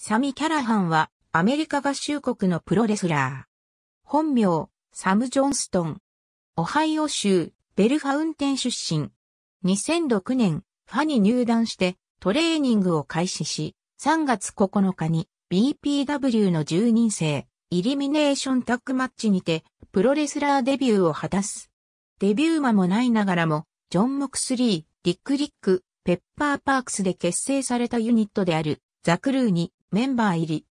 サミ・キャラハンはアメリカ合衆国のプロレスラー。本名、サム・ジョンストン。オハイオ州、ベルファウンテン出身。2006年、ファに入団してトレーニングを開始し、3月9日に BPW の10人制、イリミネーションタックマッチにて、プロレスラーデビューを果たす。デビュー間もないながらも、ジョン・モクスリー、リック・リック、ペッパー・パークスで結成されたユニットである、ザ・クルーにメンバー入り。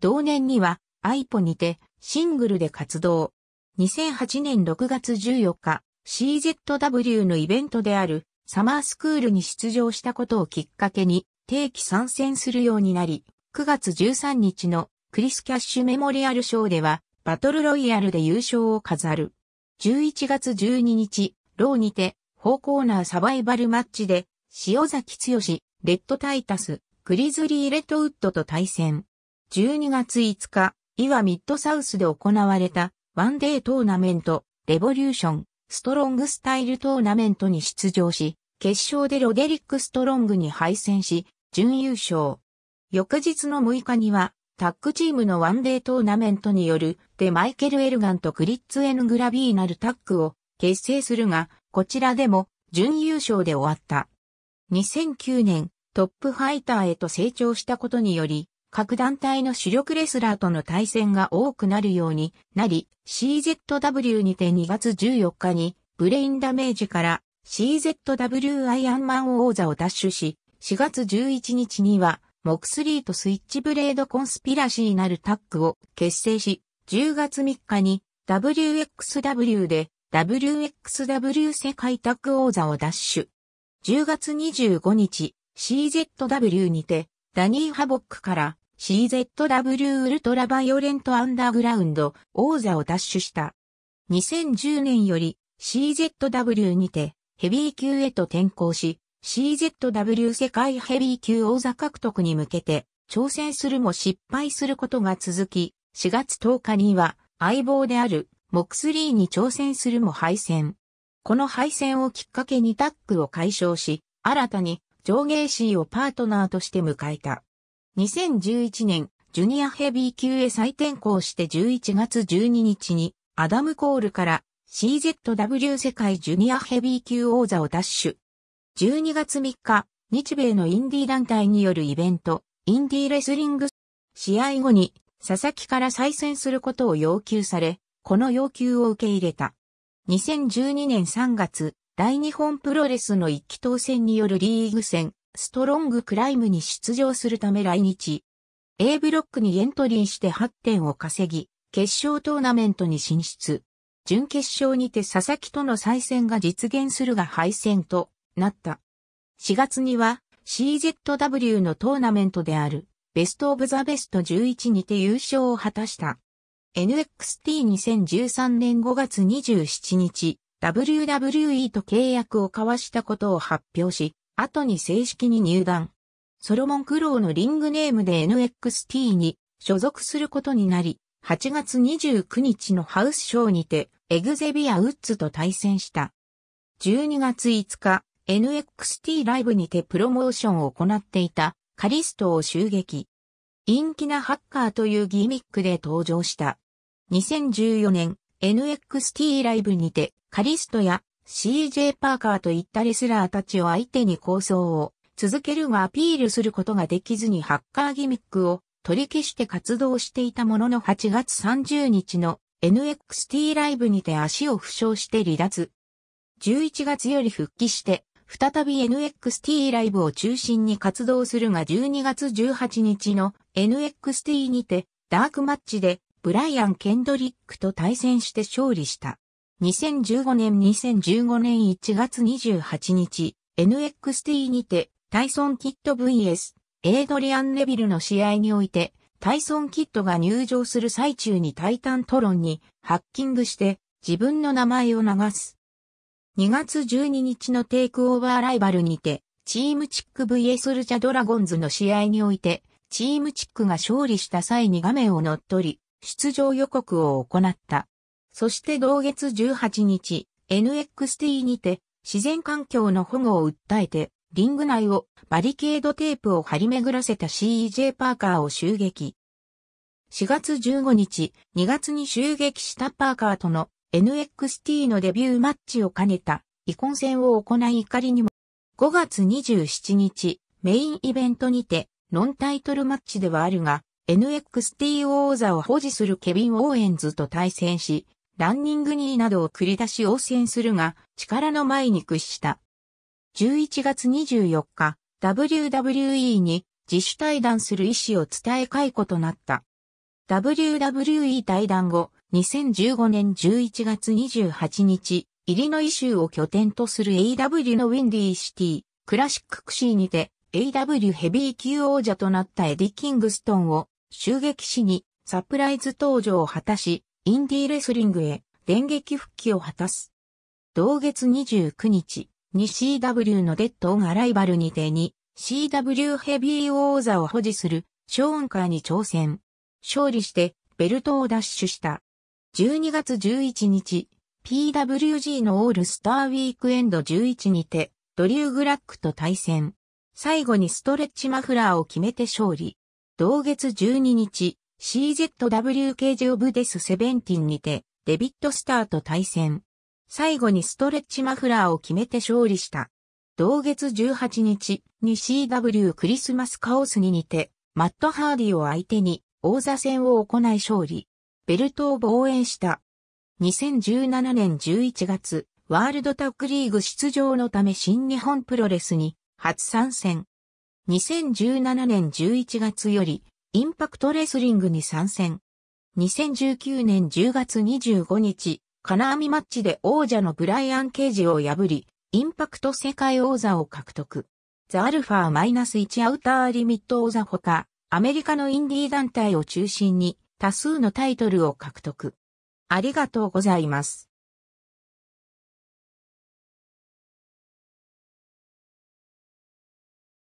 同年には、アイポにて、シングルで活動。2008年6月14日、CZW のイベントである、サマースクールに出場したことをきっかけに、定期参戦するようになり、9月13日のクリス・キャッシュメモリアルショーでは、バトルロイヤルで優勝を飾る。11月12日、ローにて、4コーナーサバイバルマッチで、塩崎剛、レッドタイタス、グリズリー・レトウッドと対戦。12月5日、イワミッドサウスで行われたワンデートーナメント、レボリューション、ストロングスタイルトーナメントに出場し、決勝でロデリック・ストロングに敗戦し、準優勝。翌日の6日には、タッグチームのワンデートーナメントによる、でマイケル・エルガンとクリッツ・エヌ・グラビーナルタッグを結成するが、こちらでも準優勝で終わった。2009年、トップファイターへと成長したことにより、各団体の主力レスラーとの対戦が多くなるようになり、CZW にて2月14日に、ブレインダメージから CZW アイアンマン王座を奪取し、4月11日には、モクスリーとスイッチブレードコンスピラシーなるタッグを結成し、10月3日に WXW で WXW 世界タッグ王座を奪取。10月25日、CZW にて、ダニー・ハボックから CZW ウルトラバイオレントアンダーグラウンド王座を奪取した。2010年より CZW にてヘビー級へと転向し、CZW 世界ヘビー級王座獲得に向けて挑戦するも失敗することが続き、4月10日には相棒であるモクスリーに挑戦するも敗戦。この敗戦をきっかけにタッグを解消し、新たにジョー・ゲーシーをパートナーとして迎えた。2011年、ジュニアヘビー級へ再転校して11月12日に、アダム・コールから CZW 世界ジュニアヘビー級王座を奪取。12月3日、日米のインディ団体によるイベント、インディレスリング試合後に佐々木から再戦することを要求され、この要求を受け入れた。2012年3月、大日本プロレスの一気当選によるリーグ戦、ストロングクライムに出場するため来日。A ブロックにエントリーして8点を稼ぎ、決勝トーナメントに進出。準決勝にて佐々木との再戦が実現するが敗戦となった。4月には CZW のトーナメントであるベストオブザベスト11にて優勝を果たした。NXT2013 年5月27日、WWE と契約を交わしたことを発表し、後に正式に入団。ソロモン・クローのリングネームで NXT に所属することになり、8月29日のハウスショーにて、エグゼビア・ウッズと対戦した。12月5日、NXT ライブにてプロモーションを行っていたカリストを襲撃。陰気なハッカーというギミックで登場した。2014年、NXT ライブにてカリストや CJ パーカーといったレスラーたちを相手に構想を続けるがアピールすることができずにハッカーギミックを取り消して活動していたものの8月30日の NXT ライブにて足を負傷して離脱。11月より復帰して再び NXT ライブを中心に活動するが12月18日の NXT にてダークマッチでブライアン・ケンドリックと対戦して勝利した。2015年2015年1月28日、NXT にて、タイソン・キッド VS、エイドリアン・ネビルの試合において、タイソン・キッドが入場する最中にタイタントロンにハッキングして自分の名前を流す。2月12日のテイクオーバーライバルにて、チームチック VS ルチャドラゴンズの試合において、チームチックが勝利した際に画面を乗っ取り、出場予告を行った。そして同月18日、NXT にて、自然環境の保護を訴えて、リング内をバリケードテープを張り巡らせた CEJ パーカーを襲撃。4月15日、2月に襲撃したパーカーとの NXT のデビューマッチを兼ねた、遺恨戦を行い怒りにも、5月27日、メインイベントにて、ノンタイトルマッチではあるが、NXT 王座を保持するケビン・オーエンズと対戦し、ランニング2位などを繰り出し応戦するが、力の前に屈した。11月24日、WWE に自主退団する意思を伝え解雇となった。WWE 退団後、2015年11月28日、イリノイ州を拠点とする AW のウィンディーシティ、クラシッククシーにて AW ヘビー級王者となったエディ・キングストンを襲撃しにサプライズ登場を果たし、インディーレスリングへ電撃復帰を果たす。同月29日に CW のデッドオンアライバルにてに CW ヘビー王座を保持するショーンカーに挑戦。勝利してベルトを奪取した。12月11日、PWG のオールスターウィークエンド11にて、ドリュー・グラックと対戦。最後にストレッチマフラーを決めて勝利。同月12日、CZW k ージオブデスセベンティンにて、デビットスターと対戦。最後にストレッチマフラーを決めて勝利した。同月18日に CW クリスマスカオスに似て、マット・ハーディを相手に王座戦を行い勝利。ベルトを防衛した。2017年11月、ワールドタッグリーグ出場のため新日本プロレスに初参戦。2017年11月よりインパクトレスリングに参戦。2019年10月25日、金網マッチで王者のブライアン・ケージを破り、インパクト世界王座を獲得。ザ・アルファ -1 アウターリミット王座ほか、アメリカのインディー団体を中心に多数のタイトルを獲得。ありがとうございます。